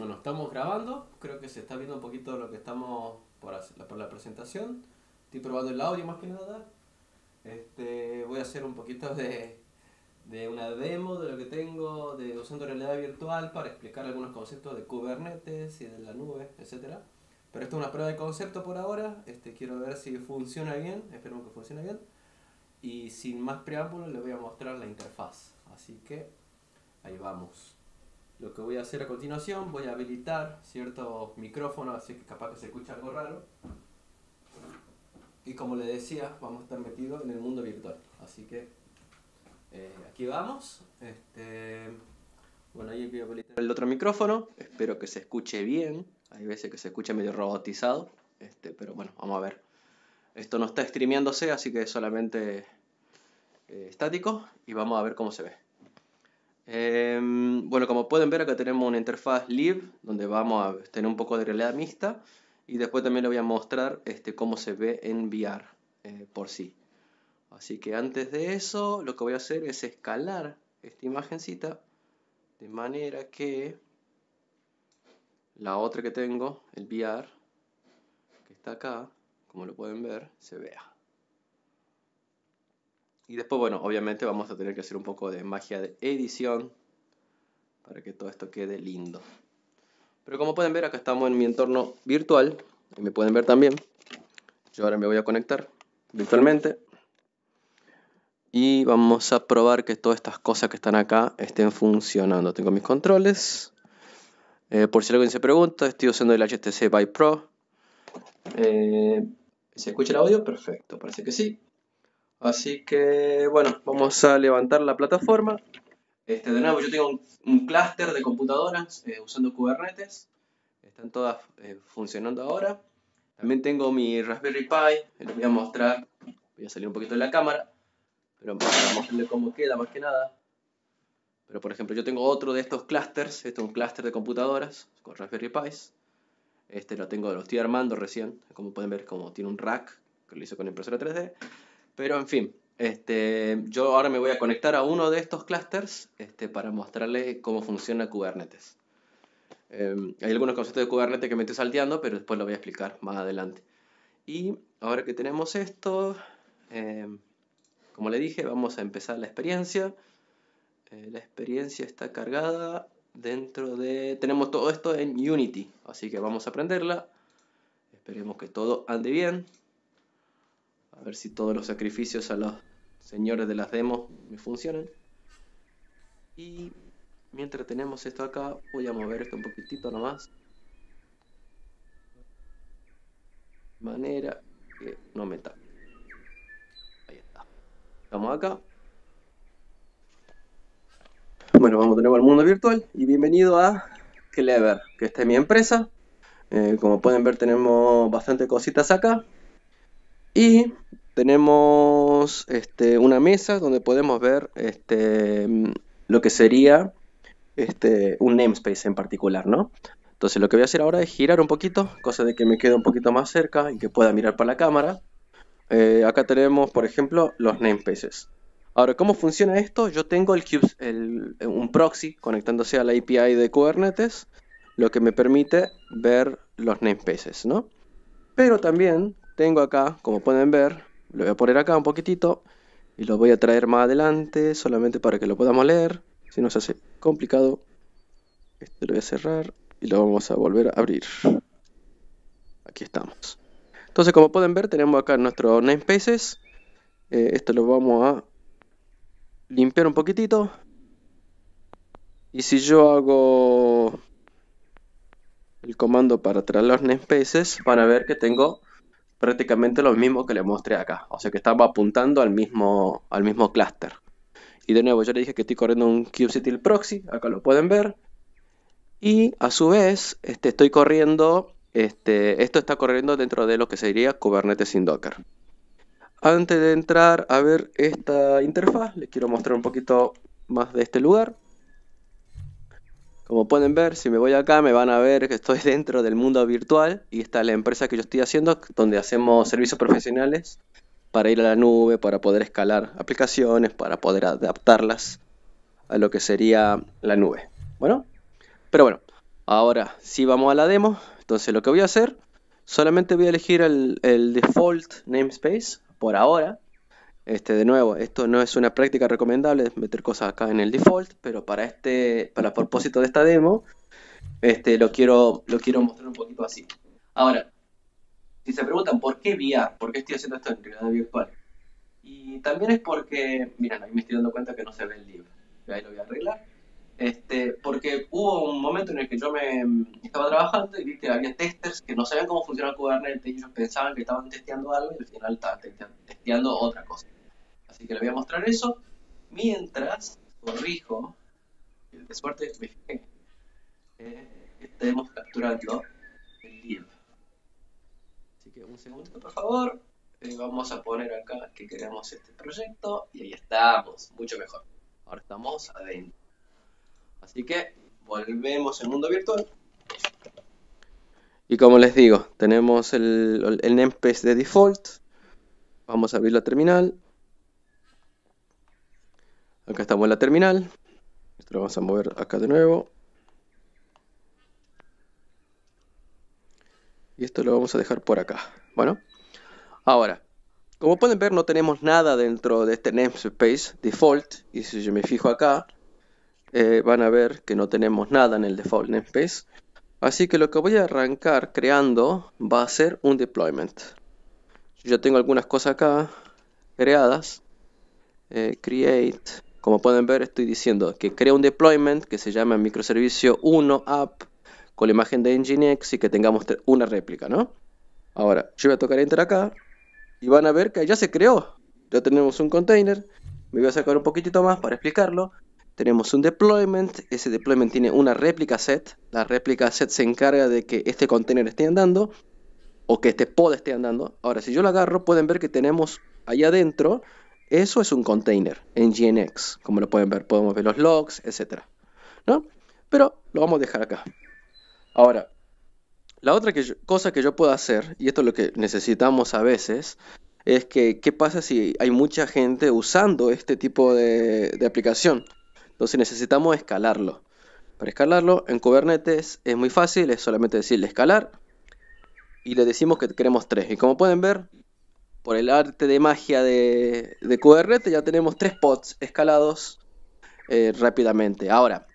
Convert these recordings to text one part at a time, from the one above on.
Bueno, estamos grabando, creo que se está viendo un poquito lo que estamos por, la presentación. Estoy probando el audio más que nada. Este, voy a hacer un poquito de, de una demo de lo que tengo de usando realidad virtual para explicar algunos conceptos de Kubernetes y de la nube, etc. Pero esto es una prueba de concepto por ahora. Este, quiero ver si funciona bien, espero que funcione bien. Y sin más preámbulos les voy a mostrar la interfaz. Así que ahí vamos. Lo que voy a hacer a continuación, voy a habilitar ciertos micrófonos, así que capaz que se escucha algo raro. Y como le decía, vamos a estar metidos en el mundo virtual. Así que eh, aquí vamos. Este, bueno, ahí voy a habilitar el otro micrófono. Espero que se escuche bien. Hay veces que se escucha medio robotizado. Este, pero bueno, vamos a ver. Esto no está streameándose, así que es solamente eh, estático. Y vamos a ver cómo se ve. Em, bueno, como pueden ver acá tenemos una interfaz live donde vamos a tener un poco de realidad mixta y después también les voy a mostrar este, cómo se ve en VR eh, por sí. Así que antes de eso lo que voy a hacer es escalar esta imagencita de manera que la otra que tengo, el VR, que está acá, como lo pueden ver, se vea. Y después, bueno, obviamente vamos a tener que hacer un poco de magia de edición para que todo esto quede lindo. Pero como pueden ver, acá estamos en mi entorno virtual. Y me pueden ver también. Yo ahora me voy a conectar virtualmente. Y vamos a probar que todas estas cosas que están acá estén funcionando. Tengo mis controles. Eh, por si alguien se pregunta, estoy usando el HTC Vive Pro. Eh, ¿Se escucha el audio? Perfecto, parece que sí. Así que, bueno, vamos a levantar la plataforma. Este, de nuevo, yo tengo un, clúster de computadoras eh, usando Kubernetes. Están todas eh, funcionando ahora. También tengo mi Raspberry Pi. Eh, Les voy a mostrar. Voy a salir un poquito de la cámara. Pero a mostrarles cómo queda más que nada. Pero por ejemplo, yo tengo otro de estos clusters. Este es un clúster de computadoras con Raspberry Pi. Este lo tengo, lo estoy armando recién. Como pueden ver, como tiene un rack que lo hice con impresora 3D. Pero en fin, este, yo ahora me voy a conectar a uno de estos clusters este, para mostrarles cómo funciona Kubernetes. Em, hay algunos conceptos de Kubernetes que me estoy salteando, pero después lo voy a explicar más adelante. Y ahora que tenemos esto, em, como le dije, vamos a empezar la experiencia. Eh, la experiencia está cargada dentro de... Tenemos todo esto en Unity, así que vamos a aprenderla. Esperemos que todo ande bien. A ver si todos los sacrificios a los señores de las demos me funcionan. Y mientras tenemos esto acá, voy a mover esto un poquitito nomás. De manera que no me tape. Ahí está. Estamos acá. Bueno, vamos a nuevo al mundo virtual y bienvenido a Clever, que esta es mi empresa. Eh, como pueden ver tenemos bastante cositas acá. Y tenemos este, una mesa donde podemos ver este, lo que sería este, un namespace en particular, ¿no? Entonces lo que voy a hacer ahora es girar un poquito, cosa de que me quede un poquito más cerca y que pueda mirar para la cámara. Eh, acá tenemos, por ejemplo, los namespaces. Ahora, ¿cómo funciona esto? Yo tengo el, un proxy conectándose a la API de Kubernetes, lo que me permite ver los namespaces, ¿no? Pero también tengo acá, como pueden ver, lo voy a poner acá un poquitito y lo voy a traer más adelante solamente para que lo podamos leer, si nos hace complicado. Este lo voy a cerrar y lo vamos a volver a abrir. Aquí estamos. Entonces, como pueden ver, tenemos acá nuestro namespaces. Eh, esto lo vamos a limpiar un poquitito. Y si yo hago el comando para traer los namespaces, van a ver que tengo prácticamente lo mismo que le mostré acá. O sea que estaba apuntando al mismo, al mismo clúster. Y de nuevo, yo le dije que estoy corriendo un kubectl proxy, acá lo pueden ver. Y a su vez, este, estoy corriendo, este, esto está corriendo dentro de lo que sería Kubernetes sin Docker. Antes de entrar a ver esta interfaz, les quiero mostrar un poquito más de este lugar. Como pueden ver, si me voy acá me van a ver que estoy dentro del mundo virtual y es la empresa que yo estoy haciendo donde hacemos servicios profesionales para ir a la nube, para poder escalar aplicaciones, para poder adaptarlas a lo que sería la nube. Bueno, pero bueno, ahora si vamos a la demo, entonces lo que voy a hacer, solamente voy a elegir el, el default namespace por ahora este, de nuevo, esto no es una práctica recomendable, meter cosas acá en el default, pero para este, para propósito de esta demo, este, lo quiero, lo quiero mostrar un poquito así. Ahora, si se preguntan por qué VR, por qué estoy haciendo esto en realidad virtual, y también es porque, miren, ahí me estoy dando cuenta que no se ve el libro, ahí lo voy a arreglar. Este, porque hubo un momento en el que yo me estaba trabajando y vi que había testers que no sabían cómo funcionaba Kubernetes y ellos pensaban que estaban testeando algo y al final estaban testeando otra cosa. Así que le voy a mostrar eso mientras corrijo, de suerte me fijé, eh, estemos capturando el Así que un segundo por favor, eh, vamos a poner acá que queremos este proyecto y ahí estamos, mucho mejor. Ahora estamos adentro. Así que volvemos al mundo virtual. Y como les digo, tenemos el, el de default. Vamos a abrir la terminal. Acá estamos en la terminal. Esto lo vamos a mover acá de nuevo. Y esto lo vamos a dejar por acá. Bueno, ahora, como pueden ver no tenemos nada dentro de este namespace default. Y si yo me fijo acá, eh, van a ver que no tenemos nada en el default namespace. Así que lo que voy a arrancar creando va a ser un deployment. Yo tengo algunas cosas acá creadas. Eh, create como pueden ver, estoy diciendo que crea un deployment que se llama microservicio 1 app con la imagen de Nginx y que tengamos una réplica, ¿no? Ahora, yo voy a tocar Enter acá y van a ver que ya se creó. Ya tenemos un container. Me voy a sacar un poquitito más para explicarlo. Tenemos un deployment. Ese deployment tiene una réplica set. La réplica set se encarga de que este container esté andando o que este pod esté andando. Ahora, si yo lo agarro, pueden ver que tenemos ahí adentro eso es un container en GNX, como lo pueden ver, podemos ver los logs, etc. ¿no? Pero lo vamos a dejar acá. Ahora, la otra cosa que yo puedo hacer, y esto es lo que necesitamos a veces, es que qué pasa si hay mucha gente usando este tipo de, aplicación. Entonces necesitamos escalarlo. Para escalarlo en Kubernetes es muy fácil, es solamente decirle escalar y le decimos que queremos tres, Y como pueden ver, por el arte de magia de, de ya tenemos tres pods escalados eh, rápidamente. Ahora,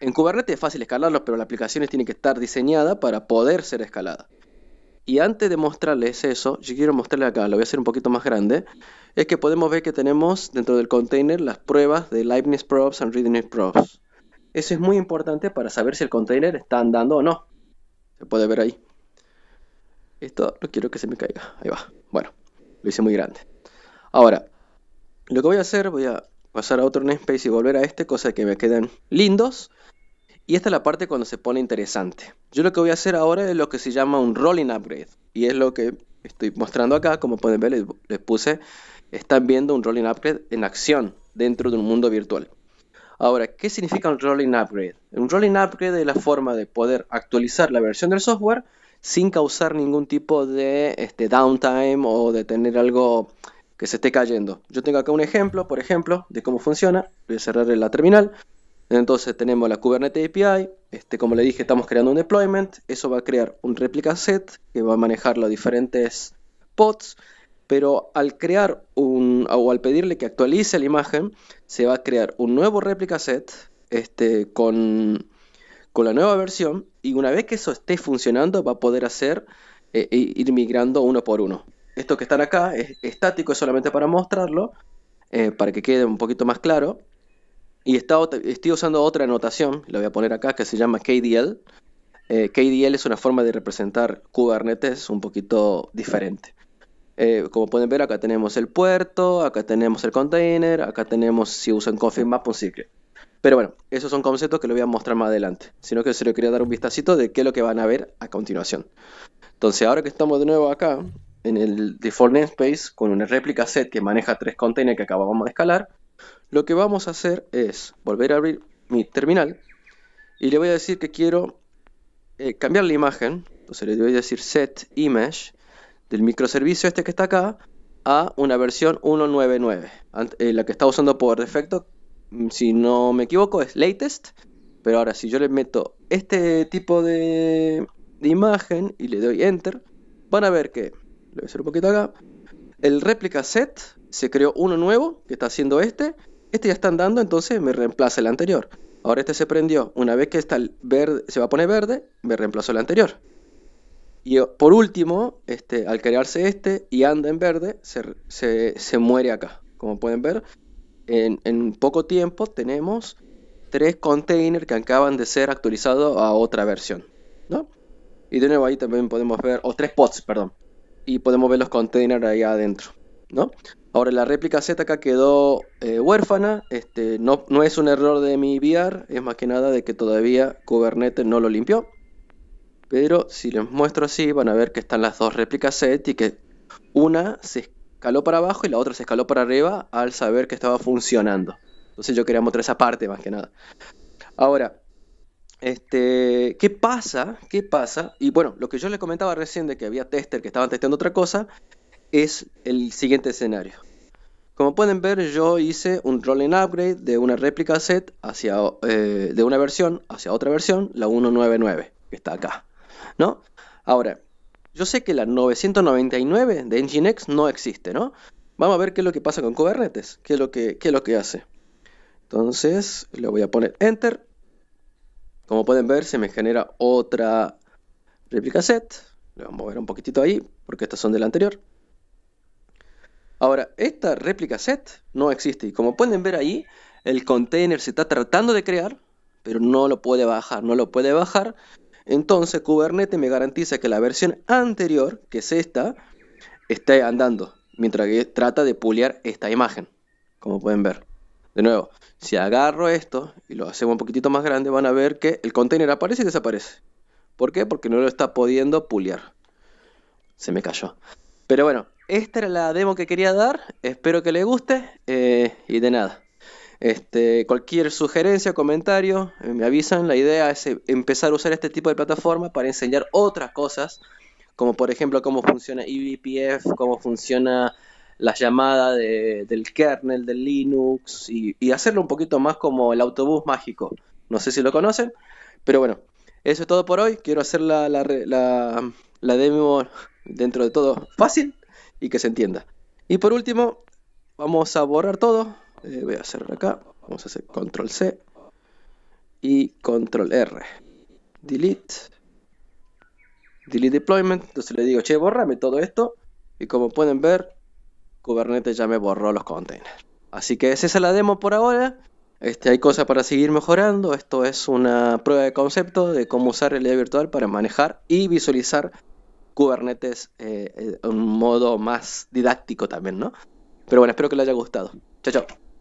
en Kubernetes es fácil escalarlos, pero la aplicación tiene que estar diseñada para poder ser escalada. Y antes de mostrarles eso, yo quiero mostrarles acá, lo voy a hacer un poquito más grande, es que podemos ver que tenemos dentro del container las pruebas de liveness Probes and Readiness Probes. Eso es muy importante para saber si el container está andando o no. Se puede ver ahí. Esto no quiero que se me caiga. Ahí va. Bueno. Lo hice muy grande. Ahora, lo que voy a hacer, voy a pasar a otro namespace y volver a este, cosa que me quedan lindos. Y esta es la parte cuando se pone interesante. Yo lo que voy a hacer ahora es lo que se llama un rolling upgrade. Y es lo que estoy mostrando acá. Como pueden ver, les, les puse, están viendo un rolling upgrade en acción dentro de un mundo virtual. Ahora, ¿qué significa un rolling upgrade? Un rolling upgrade es la forma de poder actualizar la versión del software sin causar ningún tipo de este, downtime o de tener algo que se esté cayendo. Yo tengo acá un ejemplo, por ejemplo, de cómo funciona. Voy a cerrar la terminal. Entonces tenemos la Kubernetes API. Este, como le dije, estamos creando un deployment. Eso va a crear un replica set que va a manejar los diferentes pods. Pero al crear un o al pedirle que actualice la imagen, se va a crear un nuevo replica set este, con, con la nueva versión y una vez que eso esté funcionando va a poder hacer eh, e ir migrando uno por uno. Esto que están acá es estático, es solamente para mostrarlo, eh, para que quede un poquito más claro. Y estoy usando otra anotación, la voy a poner acá, que se llama KDL. Eh, KDL es una forma de representar Kubernetes un poquito diferente. como pueden ver, acá tenemos el puerto, acá tenemos el container, acá tenemos si usan Coffee Map un pero bueno, esos son conceptos que lo voy a mostrar más adelante, sino que se lo quería dar un vistacito de qué es lo que van a ver a continuación. Entonces, ahora que estamos de nuevo acá, en el default namespace, con una réplica set que maneja tres containers que acabamos de escalar, lo que vamos a hacer es volver a abrir mi terminal y le voy a decir que quiero eh, cambiar la imagen, entonces le voy a decir set image del microservicio este que está acá a una versión 1.9.9, eh, la que está usando por defecto, Mm, si no me equivoco, es latest. Pero ahora, si yo le meto este tipo de, imagen y le doy enter, van a ver que, le voy a hacer un poquito acá, el réplica set se creó uno nuevo que está haciendo este. Este ya está andando, entonces me reemplaza el anterior. Ahora este se prendió. Una vez que está verde, se va a poner verde, me reemplazó el anterior. Y eh, por último, este, al crearse este y anda en verde, se muere acá. Como pueden ver, en, poco tiempo tenemos tres containers que acaban de ser actualizados a otra versión. ¿no? Y de nuevo ahí también podemos ver, o tres pods, perdón. Y podemos ver los containers ahí adentro. ¿no? Ahora la réplica Z acá quedó eh, huérfana. Este, no, no es un error de mi VR, es más que nada de que todavía Kubernetes no lo limpió. Pero si les muestro así, van a ver que están las dos réplicas set y que una se escaló para abajo y la otra se escaló para arriba al saber que estaba funcionando. Entonces yo quería mostrar esa parte más que nada. Ahora, este, ¿qué pasa? ¿Qué pasa? Y bueno, lo que yo les comentaba recién de que había tester que estaban testeando otra cosa es el siguiente escenario. Como pueden ver, yo hice un rolling upgrade de una réplica set hacia, eh, de una versión hacia otra versión, la 199, que está acá. ¿no? Ahora, yo sé que la 999 de Nginx no existe, ¿no? Vamos a ver qué es lo que pasa con Kubernetes, qué es lo que, lo que hace. Entonces le voy a poner Enter. Como pueden ver, se me genera otra réplica set. Le vamos a mover un poquitito ahí, porque estas son de la anterior. Ahora, esta réplica set no existe. Y como pueden ver ahí, el container se está tratando de crear, pero no lo puede bajar. No lo puede bajar entonces Kubernetes me garantiza que la versión anterior, que es esta, esté andando, mientras que trata de puliar esta imagen, como pueden ver. De nuevo, si agarro esto y lo hacemos un poquitito más grande, van a ver que el container aparece y desaparece. ¿Por qué? Porque no lo está pudiendo puliar. Se me cayó. Pero bueno, esta era la demo que quería dar. Espero que le guste. Eh, y de nada. Este, cualquier sugerencia, comentario, eh, me avisan. La idea es eh, empezar a usar este tipo de plataforma para enseñar otras cosas, como por ejemplo cómo funciona eBPF, cómo funciona la llamada del kernel, del Linux, y, hacerlo un poquito más como el autobús mágico. No sé si lo conocen, pero bueno, eso es todo por hoy. Quiero hacer la, demo dentro de todo fácil y que se entienda. Y por último, vamos a borrar todo. Eh, voy a cerrar acá, vamos a hacer control C y control R, delete, delete deployment, entonces le digo, che, borrame todo esto, y como pueden ver, Kubernetes ya me borró los containers. Así que esa es la demo por ahora, este, hay cosas para seguir mejorando, esto es una prueba de concepto de cómo usar realidad virtual para manejar y visualizar Kubernetes eh, en un modo más didáctico también, ¿no? Pero bueno, espero que les haya gustado. Chao, chao.